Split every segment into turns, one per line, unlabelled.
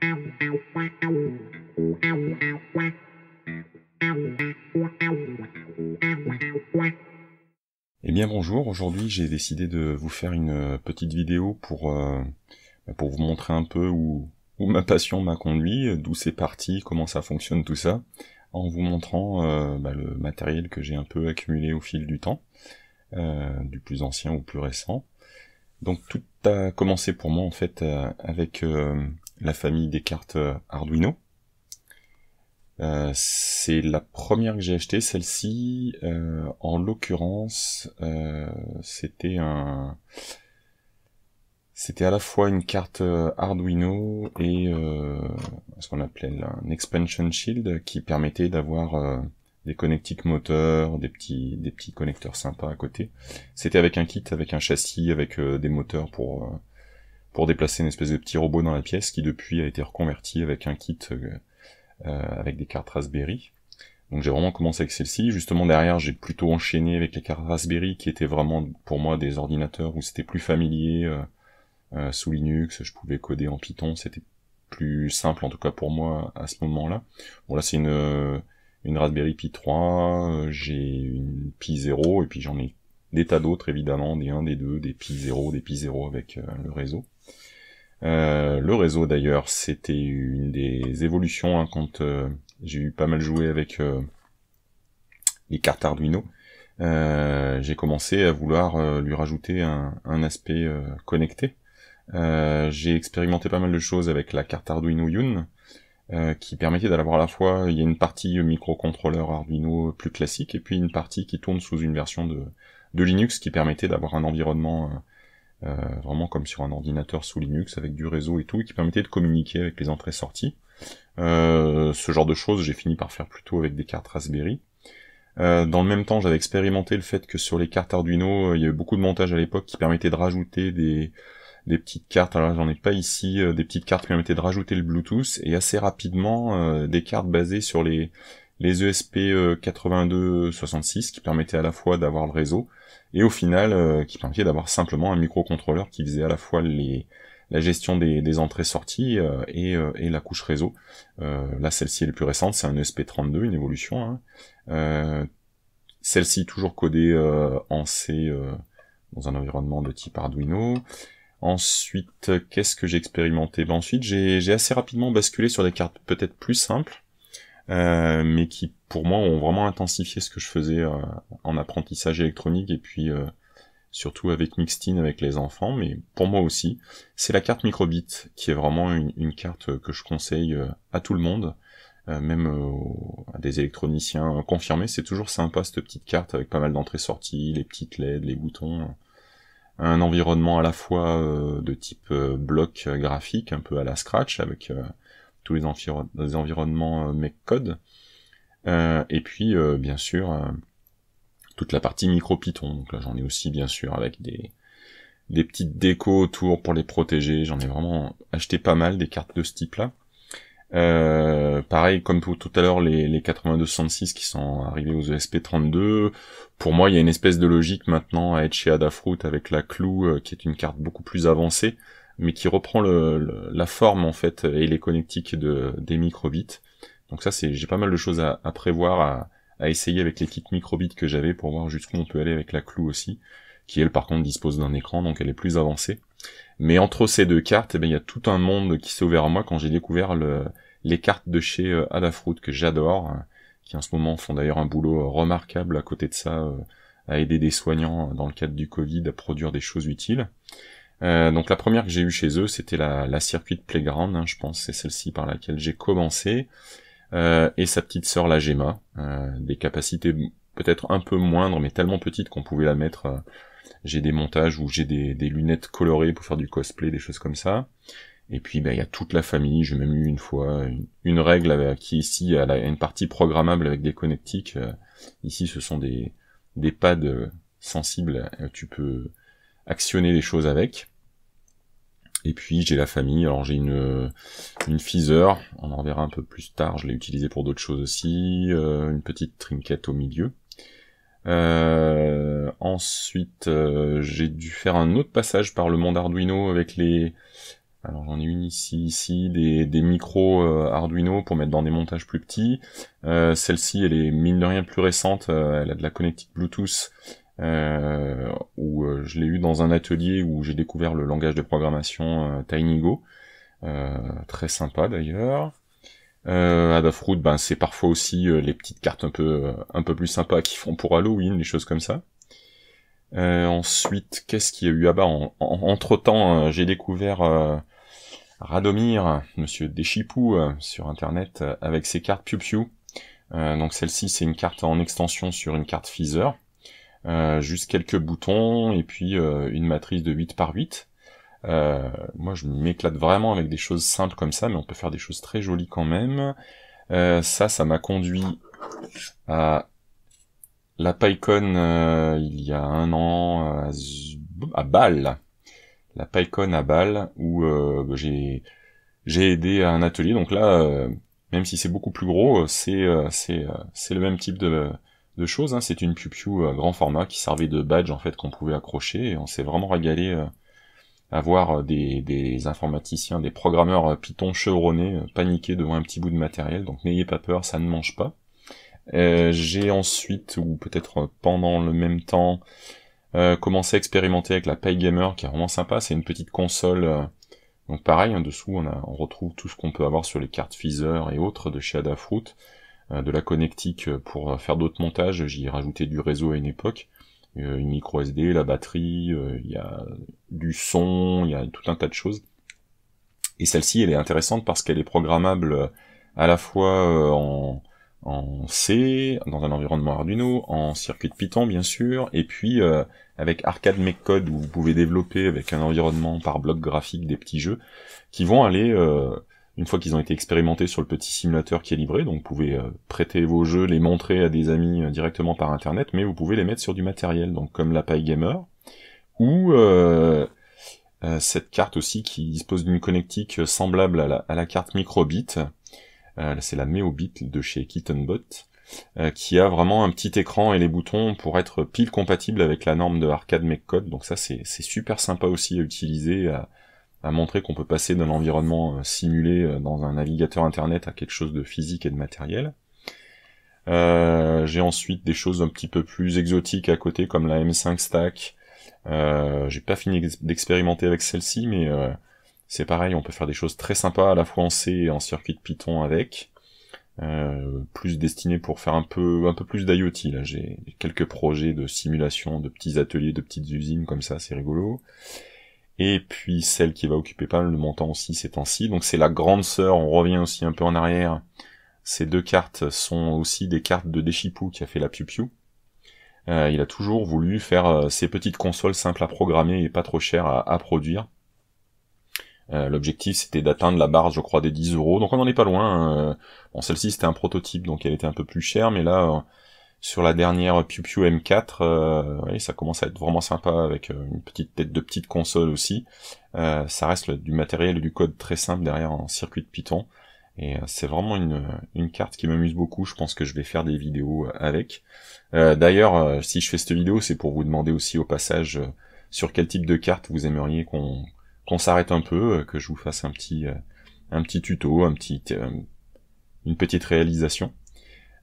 Eh bien bonjour, aujourd'hui j'ai décidé de vous faire une euh, petite vidéo pour, euh, pour vous montrer un peu où, où ma passion m'a conduit, d'où c'est parti, comment ça fonctionne tout ça, en vous montrant euh, bah, le matériel que j'ai un peu accumulé au fil du temps, du plus ancien au plus récent. Donc tout a commencé pour moi en fait avec la famille des cartes euh, Arduino. Euh, c'est la première que j'ai achetée, celle-ci, euh, en l'occurrence, c'était un... C'était à la fois une carte Arduino et ce qu'on appelait un expansion shield qui permettait d'avoir des connectiques moteurs, des petits, des petits connecteurs sympas à côté. C'était avec un kit, avec un châssis, avec des moteurs pour pour déplacer une espèce de petit robot dans la pièce qui depuis a été reconverti avec un kit euh, euh, avec des cartes Raspberry. Donc j'ai vraiment commencé avec celle-ci. Justement derrière j'ai plutôt enchaîné avec les cartes Raspberry qui étaient vraiment pour moi des ordinateurs où c'était plus familier euh, sous Linux. Je pouvais coder en Python, c'était plus simple en tout cas pour moi à ce moment-là. Bon là c'est une une Raspberry Pi 3, j'ai une Pi 0 et puis j'en ai des tas d'autres évidemment, des 1, des 2, des Pi 0, des Pi 0 avec le réseau. Euh, le réseau d'ailleurs, c'était une des évolutions hein, quand euh, j'ai eu pas mal joué avec euh, les cartes Arduino. j'ai commencé à vouloir lui rajouter un, aspect connecté. j'ai expérimenté pas mal de choses avec la carte Arduino Yun, qui permettait d'avoir à la fois, il y a une partie microcontrôleur Arduino plus classique, et puis une partie qui tourne sous une version de Linux qui permettait d'avoir un environnement euh, vraiment comme sur un ordinateur sous Linux avec du réseau et tout, qui permettait de communiquer avec les entrées-sorties. Euh, ce genre de choses, j'ai fini par faire plutôt avec des cartes Raspberry. Euh, dans le même temps, j'avais expérimenté le fait que sur les cartes Arduino, il y avait beaucoup de montages à l'époque qui permettaient de rajouter des, petites cartes, alors j'en ai pas ici, des petites cartes qui permettaient de rajouter le Bluetooth, et assez rapidement, des cartes basées sur les, les e ESP8266 qui permettaient à la fois d'avoir le réseau, et au final euh, qui permettait d'avoir simplement un microcontrôleur qui faisait à la fois les, la gestion des, des entrées-sorties euh, et, euh, et, la couche réseau. là, celle-ci est la plus récente, c'est un ESP32, une évolution. Hein. celle-ci toujours codée en C dans un environnement de type Arduino. Ensuite, qu'est-ce que j'ai expérimenté ben Ensuite, j'ai assez rapidement basculé sur des cartes peut-être plus simples, mais qui pour moi, ont vraiment intensifié ce que je faisais euh, en apprentissage électronique et puis euh, surtout avec mixtin avec les enfants, mais pour moi aussi. C'est la carte Microbit qui est vraiment une, carte que je conseille euh, à tout le monde, même à des électroniciens confirmés. C'est toujours sympa cette petite carte avec pas mal d'entrées-sorties, les petites LED, les boutons. Un environnement à la fois de type bloc graphique, un peu à la scratch, avec tous les, environnements make code euh, et puis, euh, bien sûr, euh, toute la partie micro-python. Donc là, j'en ai aussi, bien sûr, avec des, petites décos autour pour les protéger. J'en ai vraiment acheté pas mal des cartes de ce type-là. pareil, comme tout à l'heure, les, les 8266 qui sont arrivés aux ESP32, pour moi, il y a une espèce de logique maintenant à être chez Adafruit avec la Clou, qui est une carte beaucoup plus avancée, mais qui reprend la forme, en fait, et les connectiques de, des bits donc ça, c'est j'ai pas mal de choses à, prévoir, à, essayer avec l'équipe microbit que j'avais pour voir jusqu'où on peut aller avec la clou aussi, qui elle par contre dispose d'un écran, donc elle est plus avancée. Mais entre ces deux cartes, eh ben, il y a tout un monde qui s'est ouvert à moi quand j'ai découvert les cartes de chez euh, Adafruit que j'adore, hein, qui en ce moment font d'ailleurs un boulot euh, remarquable à côté de ça, euh, à aider des soignants dans le cadre du Covid à produire des choses utiles. donc la première que j'ai eue chez eux, c'était la, la Circuit Playground, hein, je pense, c'est celle-ci par laquelle j'ai commencé. Euh, et sa petite sœur la Gemma, euh, des capacités peut-être un peu moindres, mais tellement petites qu'on pouvait la mettre. Euh, j'ai des montages où j'ai des, lunettes colorées pour faire du cosplay, des choses comme ça. Et puis bah, il y a toute la famille. J'ai même eu une fois une, règle avec, qui ici a une partie programmable avec des connectiques. ici ce sont des des pads sensibles. tu peux actionner les choses avec. Et puis j'ai la famille, alors j'ai une, une fiseur. on en verra un peu plus tard, je l'ai utilisé pour d'autres choses aussi, euh, une petite trinquette au milieu. Euh, ensuite euh, j'ai dû faire un autre passage par le monde Arduino avec les... Alors j'en ai une ici, ici, des, des micros Arduino pour mettre dans des montages plus petits. Celle-ci elle est mine de rien plus récente, elle a de la connectique Bluetooth euh, où euh, je l'ai eu dans un atelier où j'ai découvert le langage de programmation euh, TinyGo, très sympa d'ailleurs. Euh, Adafruit, ben c'est parfois aussi les petites cartes un peu un peu plus sympas qui font pour Halloween, les choses comme ça. ensuite, qu'est-ce qu'il y a eu à ah bas Entre temps, j'ai découvert Radomir, Monsieur Deschipou, sur Internet avec ses cartes Piu Piu. donc celle-ci, c'est une carte en extension sur une carte Feezer. Euh, juste quelques boutons et puis euh, une matrice de 8 par 8. Euh, moi je m'éclate vraiment avec des choses simples comme ça, mais on peut faire des choses très jolies quand même. ça, ça m'a conduit à la PyCon il y a un an à, Bâle. La PyCon à Bâle où bah, j'ai aidé à un atelier. Donc là, même si c'est beaucoup plus gros, c'est le même type de de choses. Hein. C'est une piou à euh, grand format qui servait de badge en fait qu'on pouvait accrocher et on s'est vraiment régalé euh, à voir euh, des, informaticiens, des programmeurs Python chevronnés paniquer devant un petit bout de matériel. Donc n'ayez pas peur, ça ne mange pas. j'ai ensuite, ou peut-être pendant le même temps, commencé à expérimenter avec la PyGamer qui est vraiment sympa. C'est une petite console. donc pareil, en hein, dessous, on, on retrouve tout ce qu'on peut avoir sur les cartes Feather et autres de chez Adafruit. Euh, de la connectique pour euh, faire d'autres montages. J'y ai rajouté du réseau à une époque, euh, une micro SD, la batterie, il y a du son, il y a tout un tas de choses. Et celle-ci, elle est intéressante parce qu'elle est programmable à la fois en, en C, dans un environnement Arduino, en circuit de Python bien sûr, et puis avec Arcade Make Code où vous pouvez développer avec un environnement par bloc graphique des petits jeux qui vont aller une fois qu'ils ont été expérimentés sur le petit simulateur qui est livré, donc vous pouvez euh, prêter vos jeux, les montrer à des amis euh, directement par internet, mais vous pouvez les mettre sur du matériel, donc comme la Pi gamer, ou euh, cette carte aussi qui dispose d'une connectique semblable à la, carte microbit, c'est la Meobit de chez Kittenbot, qui a vraiment un petit écran et les boutons pour être pile compatible avec la norme de Arcade Make Donc ça, c'est super sympa aussi à utiliser, à montrer qu'on peut passer d'un environnement euh, simulé euh, dans un navigateur internet à quelque chose de physique et de matériel. Euh, j'ai ensuite des choses un petit peu plus exotiques à côté comme la M5 Stack. Euh, j'ai pas fini d'expérimenter avec celle-ci, mais c'est pareil, on peut faire des choses très sympas à la fois en C et en circuit de Python avec. plus destiné pour faire un peu un peu plus d'IoT là j'ai quelques projets de simulation de petits ateliers de petites usines comme ça c'est rigolo et puis celle qui va occuper pas mal de aussi ces temps-ci. Donc c'est la grande sœur, on revient aussi un peu en arrière. Ces deux cartes sont aussi des cartes de Deshipu qui a fait la Piu Piu. Euh, il a toujours voulu faire ces euh, petites consoles simples à programmer et pas trop chères à, produire. Euh, l'objectif c'était d'atteindre la barre, je crois, des 10 euros. Donc on n'en est pas loin. Hein. Bon, celle-ci c'était un prototype, donc elle était un peu plus chère, mais là sur la dernière Pew M4, euh, ça commence à être vraiment sympa avec euh, une petite tête de petite console aussi. Euh, ça reste du matériel et du code très simple derrière en circuit de Python. Et c'est vraiment une, une, carte qui m'amuse beaucoup. Je pense que je vais faire des vidéos avec. D'ailleurs, si je fais cette vidéo, c'est pour vous demander aussi au passage sur quel type de carte vous aimeriez qu'on qu'on s'arrête un peu, que je vous fasse un petit un petit tuto, un petit une petite réalisation.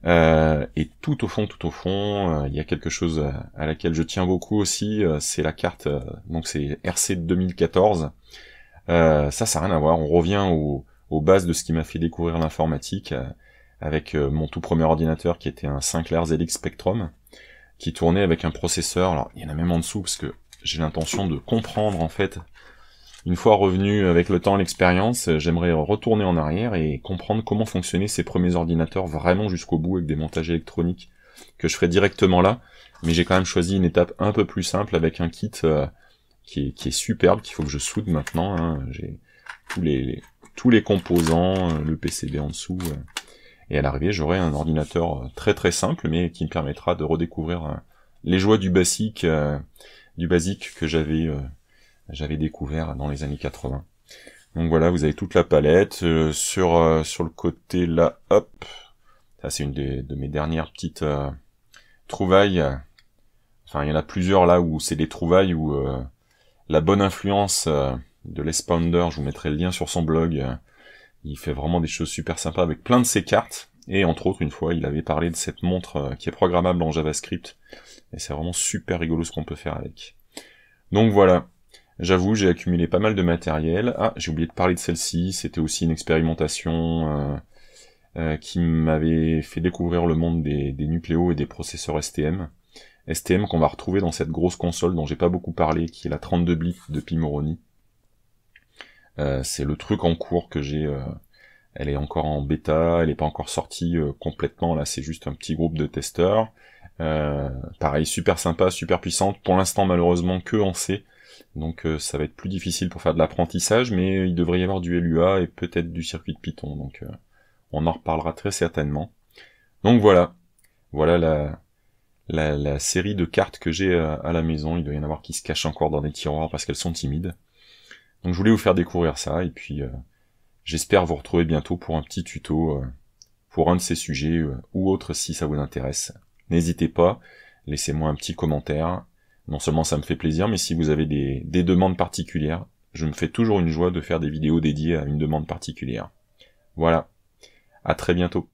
Euh, et tout au fond, tout au fond, euh, il y a quelque chose euh, à, laquelle je tiens beaucoup aussi, c'est la carte, donc c'est RC 2014. ça, ça n'a rien à voir, on revient aux bases de ce qui m'a fait découvrir l'informatique, avec mon tout premier ordinateur qui était un Sinclair ZX Spectrum, qui tournait avec un processeur, alors il y en a même en dessous, parce que j'ai l'intention de comprendre en fait une fois revenu avec le temps, l'expérience, j'aimerais retourner en arrière et comprendre comment fonctionnaient ces premiers ordinateurs vraiment jusqu'au bout avec des montages électroniques que je ferai directement là. Mais j'ai quand même choisi une étape un peu plus simple avec un kit euh, qui, est, superbe, qu'il faut que je soude maintenant. Hein. J'ai tous les, tous les composants, euh, le PCB en dessous. Euh. Et à l'arrivée, j'aurai un ordinateur très très simple, mais qui me permettra de redécouvrir les joies du basique, du basique que j'avais j'avais découvert dans les années 80. Donc voilà, vous avez toute la palette. Euh, sur, euh, sur le côté là, hop, ça c'est une de mes dernières petites euh, trouvailles. Enfin, il y en a plusieurs là où c'est des trouvailles où la bonne influence de Les je vous mettrai le lien sur son blog, il fait vraiment des choses super sympas avec plein de ses cartes. Et entre autres, une fois, il avait parlé de cette montre qui est programmable en JavaScript. Et c'est vraiment super rigolo ce qu'on peut faire avec. Donc voilà, J'avoue, j'ai accumulé pas mal de matériel. Ah, j'ai oublié de parler de celle-ci. C'était aussi une expérimentation euh, euh, qui m'avait fait découvrir le monde des, des nucléos et des processeurs STM. STM qu'on va retrouver dans cette grosse console dont j'ai pas beaucoup parlé, qui est la 32 bits de Pimoroni. Euh, c'est le truc en cours que j'ai. elle est encore en bêta, elle n'est pas encore sortie complètement. Là, c'est juste un petit groupe de testeurs. pareil, super sympa, super puissante. Pour l'instant, malheureusement, que en C. Donc euh, ça va être plus difficile pour faire de l'apprentissage, mais il devrait y avoir du LUA et peut-être du circuit de Python. Donc euh, on en reparlera très certainement. Donc voilà, voilà la, série de cartes que j'ai euh, à, la maison. Il doit y en avoir qui se cachent encore dans des tiroirs parce qu'elles sont timides. Donc je voulais vous faire découvrir ça et puis j'espère vous retrouver bientôt pour un petit tuto pour un de ces sujets ou autre si ça vous intéresse. N'hésitez pas, laissez-moi un petit commentaire non seulement ça me fait plaisir, mais si vous avez des, demandes particulières, je me fais toujours une joie de faire des vidéos dédiées à une demande particulière. Voilà. À très bientôt.